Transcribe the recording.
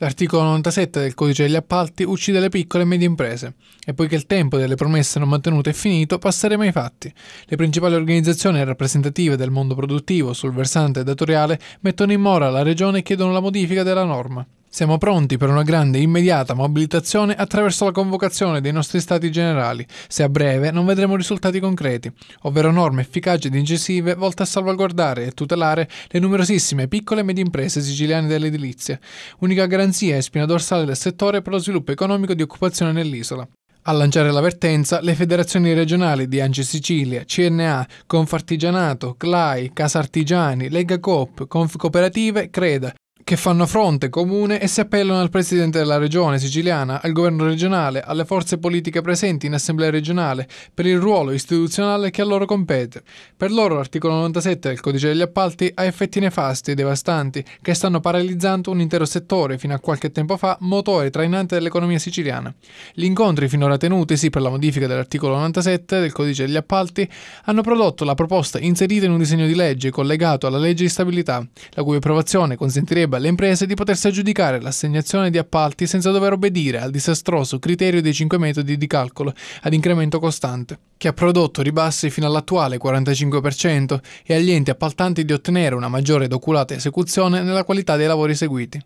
L'articolo 97 del codice degli appalti uccide le piccole e medie imprese e poiché il tempo delle promesse non mantenute è finito, passeremo ai fatti. Le principali organizzazioni rappresentative del mondo produttivo sul versante datoriale mettono in mora la Regione e chiedono la modifica della norma. Siamo pronti per una grande e immediata mobilitazione attraverso la convocazione dei nostri stati generali, se a breve non vedremo risultati concreti, ovvero norme efficaci ed incisive volte a salvaguardare e tutelare le numerosissime piccole e medie imprese siciliane dell'edilizia, unica garanzia e spina dorsale del settore per lo sviluppo economico di occupazione nell'isola. A lanciare l'avvertenza, le federazioni regionali di Anci Sicilia, CNA, Confartigianato, CLAI, Casartigiani, Lega Coop, Conf Cooperative, Creda, che fanno fronte comune e si appellano al Presidente della Regione siciliana, al Governo regionale, alle forze politiche presenti in Assemblea regionale per il ruolo istituzionale che a loro compete. Per loro l'articolo 97 del Codice degli appalti ha effetti nefasti e devastanti che stanno paralizzando un intero settore, fino a qualche tempo fa motore trainante dell'economia siciliana. Gli incontri finora tenutisi per la modifica dell'articolo 97 del Codice degli appalti hanno prodotto la proposta inserita in un disegno di legge collegato alla legge di stabilità, la cui approvazione consentirebbe alle imprese di potersi aggiudicare l'assegnazione di appalti senza dover obbedire al disastroso criterio dei 5 metodi di calcolo ad incremento costante, che ha prodotto ribassi fino all'attuale 45% e agli enti appaltanti di ottenere una maggiore ed oculata esecuzione nella qualità dei lavori eseguiti.